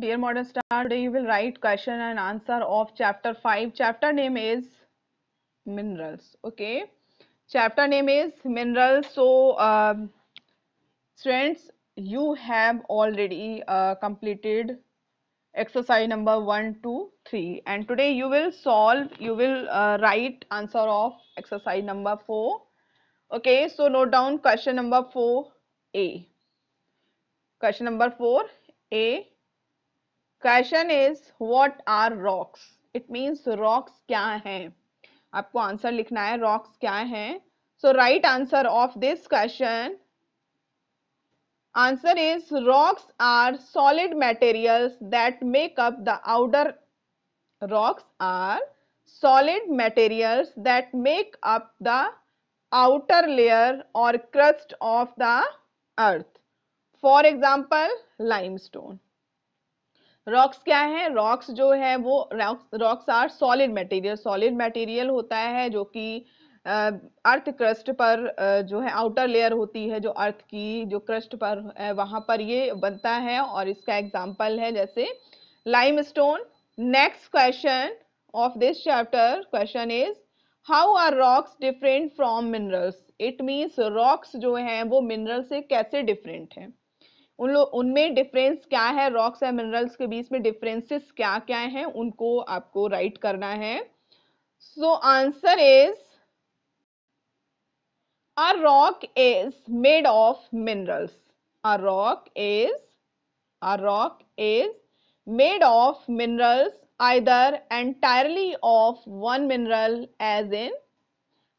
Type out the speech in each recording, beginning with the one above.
Dear Modern Star, today you will write question and answer of chapter 5. Chapter name is Minerals. Okay. Chapter name is Minerals. So, um, students, you have already uh, completed exercise number 1, 2, 3. And today you will solve, you will uh, write answer of exercise number 4. Okay. So, note down question number 4A. Question number 4A question is what are rocks it means rocks क्या है आपको answer लिखना है rocks क्या है so right answer of this question answer is rocks are solid materials that make up the outer rocks are solid materials that make up the outer layer or crust of the earth for example limestone rocks क्या है rocks जो है वो rocks are solid material solid material होता है जो कि earth crust पर जो है आउटर लेयर होती है जो अर्थ की जो क्रस्ट पर वहाँ पर ये बनता है और इसका एग्जाम्पल है जैसे limestone next question of this chapter question is how are rocks different from minerals it means rocks जो है वो मिनरल से कैसे डिफरेंट है उन लोग उनमें डिफरेंस क्या है रॉक्स एंड मिनरल्स के बीच में डिफरेंसेस क्या क्या हैं उनको आपको राइट करना है so answer is a rock is made of minerals a rock is a rock is made of minerals either entirely of one mineral as in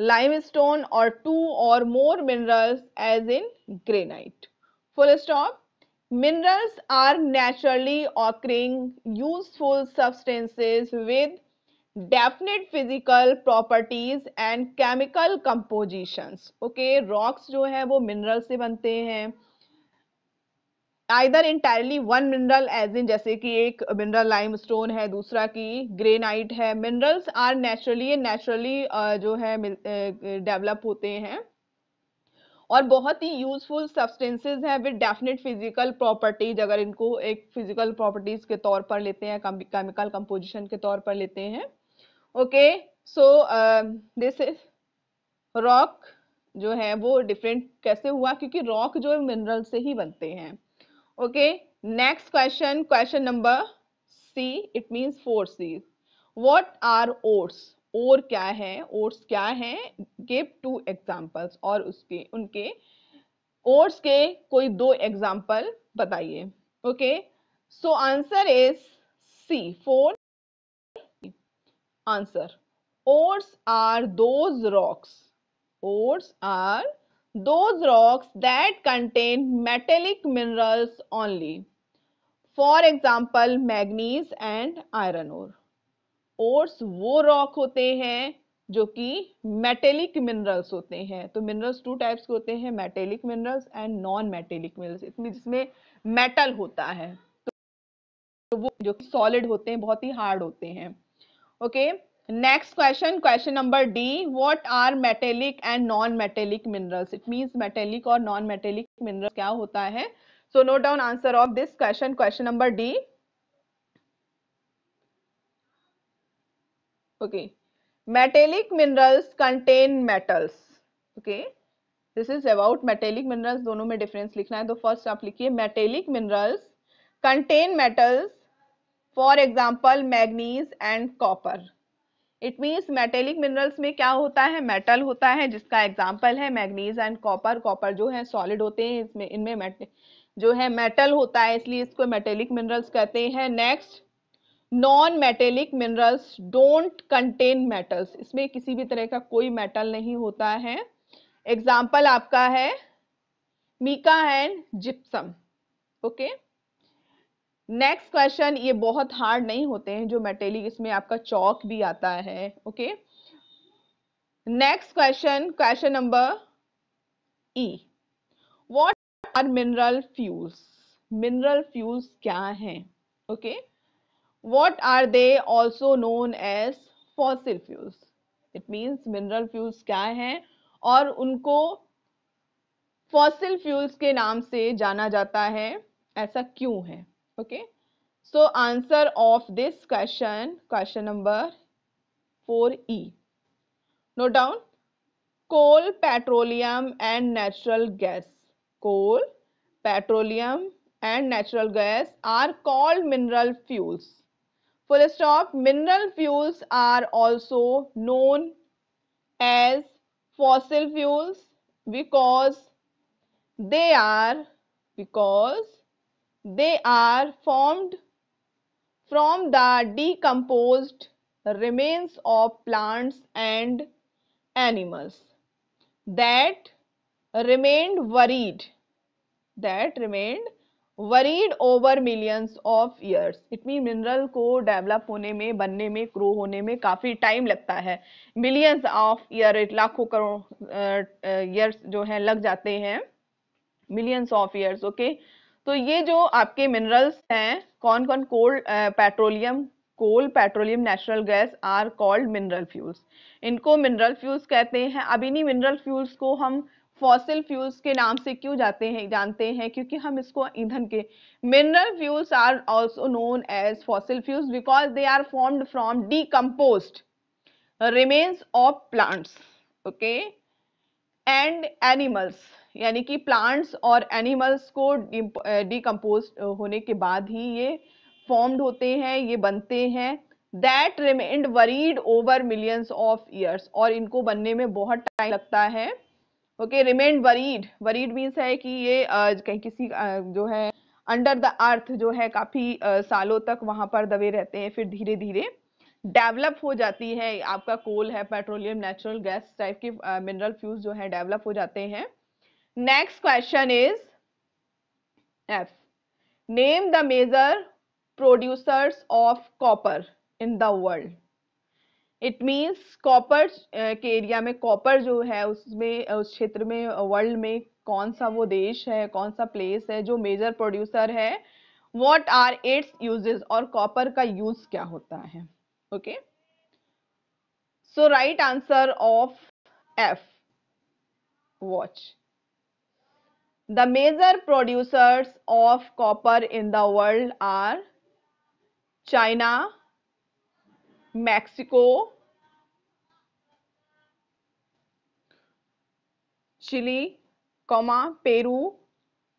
limestone or two or more minerals as in granite full stop minerals are naturally occurring useful substances with definite physical properties and chemical compositions okay rocks जो है वो mineral से बनते हैं either entirely one mineral as in जैसे कि एक mineral lime stone है दूसरा की ग्रेनाइट है मिनरल्स आर नेचुरली नेचुरली जो है डेवलप होते हैं और बहुत ही यूजफुल सब्सटेंसेज हैं विद डेफिनेट फिजिकल प्रॉपर्टीज अगर इनको एक फिजिकल प्रॉपर्टीज के तौर पर लेते हैं केमिकल कंपोजिशन के तौर पर लेते हैं okay so this is rock जो है वो डिफरेंट कैसे हुआ क्योंकि रॉक जो है मिनरल से ही बनते हैं okay next question question number C it mean four C what are ores और क्या है ओट्स क्या है गिव टू एग्जाम्पल्स और उसके उनके ओट्स के कोई दो एग्जाम्पल बताइए okay so answer is C four answer ores are those rocks ores are those rocks that contain metallic minerals only for example manganese and iron ore ores वो rock होते हैं जो कि मेटेलिक मिनरल्स होते हैं तो minerals two types के होते हैं metallic minerals and non metallic minerals इसमें जिसमें मेटल होता है तो वो जो सॉलिड होते हैं बहुत ही हार्ड होते हैं okay next question question number D what are metallic and non metallic minerals it means metallic और नॉन मेटेलिक मिनरल्स क्या होता है so note down answer of this question question number D okay metallic minerals contain metals okay this is about metallic minerals दोनों में difference लिखना है तो first आप लिखिए metallic minerals contain metals for example manganese and copper it means metallic minerals में क्या होता है metal होता है जिसका example है manganese and copper copper जो है solid होते हैं इसमें इनमें जो है metal होता है इसलिए इसको metallic minerals कहते हैं next non metallic minerals don't contain metals इसमें किसी भी तरह का कोई मेटल नहीं होता है एग्जाम्पल आपका है mica and gypsum okay next question ये बहुत हार्ड नहीं होते हैं जो मेटेलिक इसमें आपका चौक भी आता है okay next question question number E what are mineral fuels mineral fuels क्या हैं okay okay? what are they also known as fossil fuels it means mineral fuels क्या हैं और उनको fossil fuels के नाम से जाना जाता है ऐसा क्यों है okay so answer of this question question number 4e note down coal petroleum and natural gas coal petroleum and natural gas are called mineral fuels Full stop. Mineral fuels are also known as fossil fuels because they are because they are formed from the decomposed remains of plants and animals that remained worried. that remained buried over millions of years it mean mineral को develop होने में बनने में grow होने में काफ़ी time लगता है मिलियंस ऑफ ईयर लाखों करोड़ ईयर्स जो है लग जाते हैं मिलियंस ऑफ ईयर्स ओके तो ये जो आपके मिनरल्स हैं कौन कौन coal petroleum coal petroleum natural gas are called mineral fuels इनको मिनरल फ्यूल्स कहते हैं अब इन्हीं मिनरल फ्यूल्स को हम फॉसिल फ्यूल्स के नाम से क्यों जाते हैं जानते हैं क्योंकि हम इसको ईंधन के mineral fuels are also known as fossil fuels because they are formed from decomposed remains of plants okay and animals यानी कि प्लांट्स और एनिमल्स को डीकम्पोज होने के बाद ही ये फॉर्म्ड होते हैं ये बनते हैं that remained buried over millions of years और इनको बनने में बहुत टाइम लगता है okay remain buried buried means है कि ये कहीं किसी जो है अंडर द अर्थ जो है काफ़ी सालों तक वहाँ पर दबे रहते हैं फिर धीरे धीरे डेवलप हो जाती है आपका कोल है पेट्रोलियम नेचुरल गैस टाइप के मिनरल फ्यूज जो है डेवलप हो जाते हैं next question is F name the major producers of copper in the world it means copper के एरिया में कॉपर जो है उसमें uh, उस क्षेत्र में वर्ल्ड uh, में कौन सा वो देश है कौन सा प्लेस है जो मेजर प्रोड्यूसर है वॉट आर इट्स यूजेज और कॉपर का यूज क्या होता है okay so right answer of F watch the major producers of copper in the world are China Mexico Chile comma Peru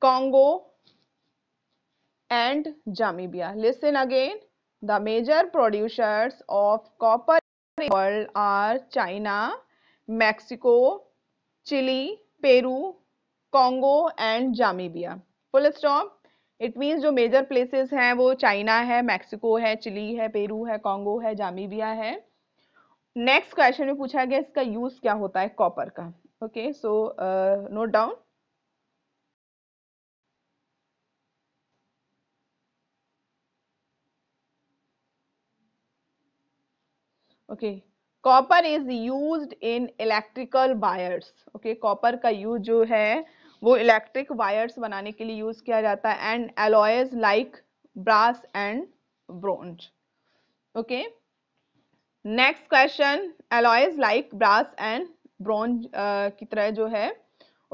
Congo and Zambia listen again the major producers of copper world are China Mexico Chile Peru Congo and Zambia full stop it means जो major places हैं वो China है Mexico है chilli है Peru है Congo है जामीबिया है next question में पूछा गया इसका यूज क्या होता है कॉपर का okay so note down okay copper is use in electrical wires okay copper का यूज जो है वो इलेक्ट्रिक वायर्स बनाने के लिए यूज किया जाता है and alloys like brass and bronze okay next question alloys like brass and bronze की तरह जो है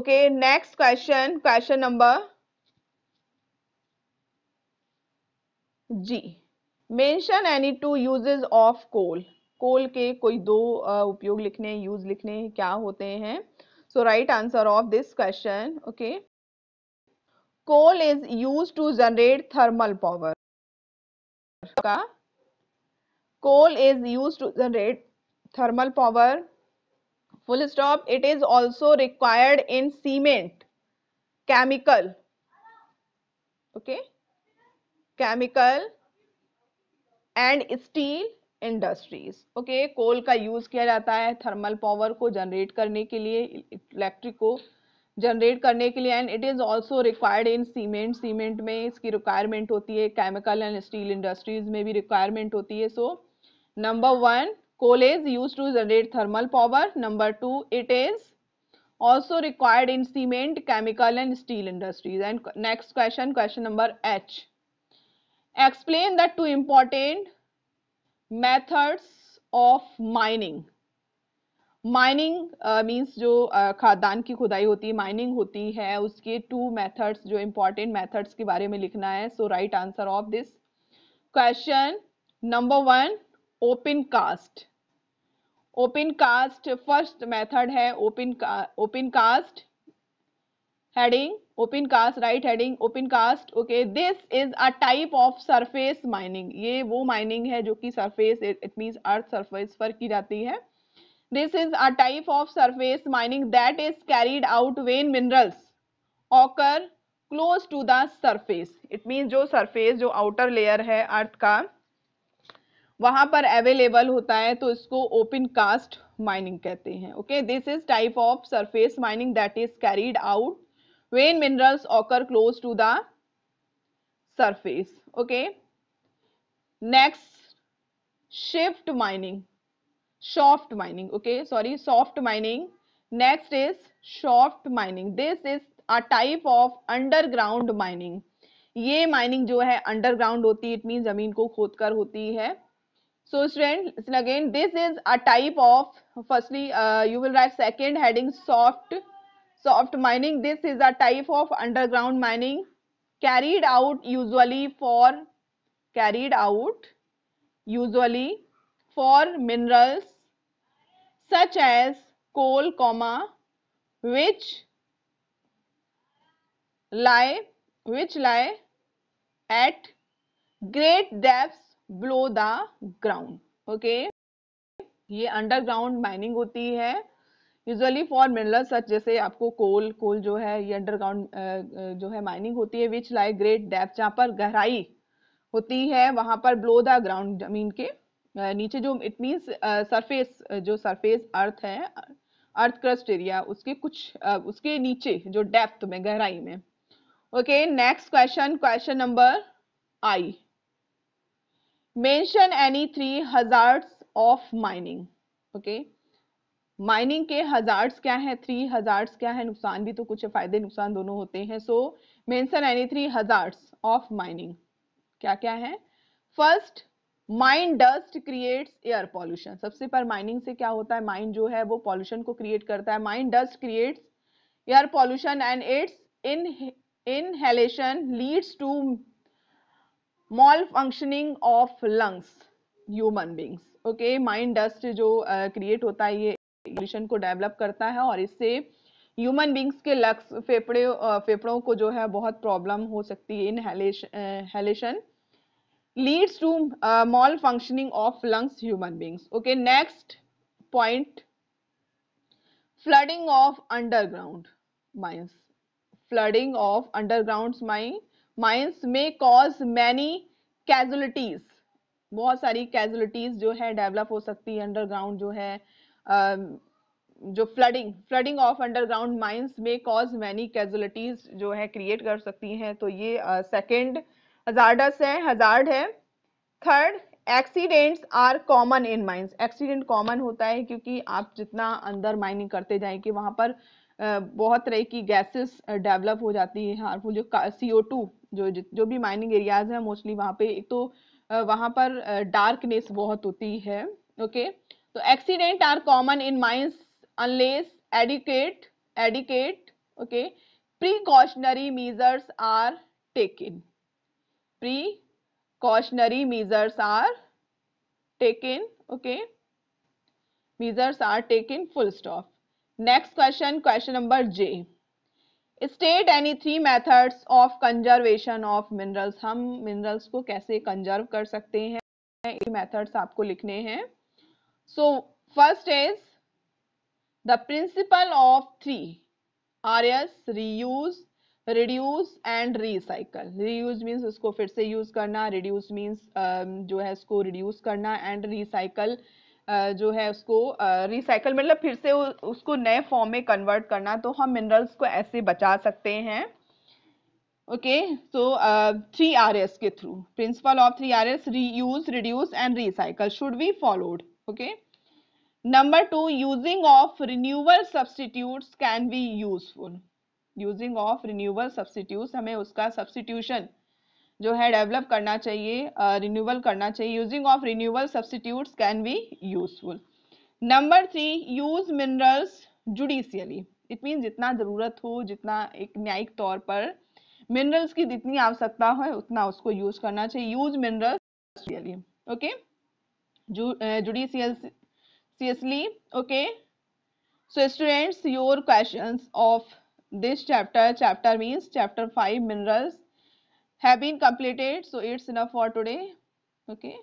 okay next question question number G mention any two uses of coal coal के कोई दो uh, उपयोग लिखने यूज लिखने क्या होते हैं So right answer of this question, okay. Coal is used to generate thermal power. Okay. Coal is used to generate thermal power. Full stop. It is also required in cement, chemical, okay, chemical and steel industries okay coal का use किया जाता है thermal power को generate करने के लिए electric को generate करने के लिए and it is also required in cement cement में इसकी रिक्वायरमेंट होती है केमिकल एंड स्टील इंडस्ट्रीज में भी रिक्वायरमेंट होती है so number one coal is use to generate thermal power number two it is also required in cement chemical and steel industries and next question question number H explain two important methods of mining mining means जो uh, खादान की खुदाई होती है mining होती है उसके two methods जो इंपॉर्टेंट मेथड्स के बारे में लिखना है so right answer of this question number one open cast open cast first method है open open cast heading open cast write heading open cast okay this is a type of surface mining ये वो mining है जो कि surface it mean earth surface पर की जाती है this is a type of surface mining that is carried out when minerals occur close to the surface it mean जो सरफेस जो आउटर लेयर है अर्थ का वहां पर अवेलेबल होता है तो इसको ओपन कास्ट माइनिंग कहते हैं okay this is type of surface mining that is carried out when minerals occur close to the surface okay next shift mining soft mining okay sorry soft mining next is soft mining this is a type of underground mining ये mining जो है underground होती है it mean जमीन को खोदकर होती है so students again this is a type of firstly uh, you will write second heading soft soft mining this is a type of underground mining carried out usually for carried out usually for minerals such as coal comma which lie which lie at great depths below the ground okay ये underground mining होती है usually for mineral सच जैसे आपको कोल कोल जो है ये underground जो है माइनिंग होती है विच लाइक ग्रेट डेप्थ जहाँ पर गहराई होती है वहाँ पर ब्लो द ग्राउंड जमीन के नीचे जो इट मीन्स सरफेस जो सरफेस अर्थ है अर्थ क्रस्ट एरिया उसके कुछ उसके नीचे जो डेप्थ में गहराई में okay next question question number I mention any three hazards of mining okay mining के हजार्ड्स क्या है थ्री हजार्ड्स क्या है नुकसान भी तो कुछ फायदे नुकसान दोनों होते हैं so mention any three hazards of mining क्या क्या है first mine dust creates air pollution सबसे पर माइनिंग से क्या होता है माइंड जो है वो पॉल्यूशन को क्रिएट करता है mined dust creates air pollution and its in inhalation leads to malfunctioning of lungs human beings okay mined dust जो क्रिएट uh, होता है ये इवोल्यूशन को डेवलप करता है और इससे ह्यूमन बींग्स के लक्स फेफड़े फेफड़ों को जो है बहुत प्रॉब्लम हो सकती है inhalation leads to malfunctioning of lungs human beings okay next point flooding of underground mines flooding of underground mines में कॉज मैनी कैजुअलिटीज बहुत सारी कैजुअलिटीज जो है डेवलप हो सकती है अंडरग्राउंड जो है Um, जो flooding flooding of underground mines में कॉज मैनी कैजुअलिटीज जो है क्रिएट कर सकती हैं तो ये सेकेंड uh, हजार्डस है हजार्ड है third accidents are common in mines accident common होता है क्योंकि आप जितना अंदर माइनिंग करते जाएंगे वहाँ पर uh, बहुत तरह की गैसेस डेवलप uh, हो जाती है हार्मफुल जो सी ओ टू जो जो भी माइनिंग एरियाज हैं मोस्टली वहाँ पे एक तो वहाँ पर डार्कनेस बहुत होती है ओके okay? तो accident are common in mines unless adequate adequate okay precautionary measures are taken precautionary measures are taken okay measures are taken full stop next question question number J state any three methods of conservation of minerals हम minerals को कैसे conserve कर सकते हैं methods आपको लिखने हैं So first is the principle of three RS reuse reduce and recycle reuse means उसको फिर से यूज करना um, रिड्यूस मीन्स uh, जो है उसको रिड्यूस करना एंड रिसाइकल जो है उसको रिसाइकल मतलब फिर से उसको नए फॉर्म में कन्वर्ट करना तो हम मिनरल्स को ऐसे बचा सकते हैं okay so three R S के through principle of three R S reuse reduce and recycle should be followed okay number 2 using of renewal substitutes can be useful using of renewal substitutes हमें उसका substitution जो है develop करना चाहिए renewal uh, करना चाहिए using of renewal substitutes can be useful number three use minerals judicially it mean जितना ज़रूरत हो जितना एक न्यायिक तौर पर मिनरल्स की जितनी आवश्यकता हो उतना उसको यूज करना चाहिए use minerals judicially okay Uh, judiciously okay so students your questions of this chapter chapter means chapter 5 minerals have been completed so it's enough for today okay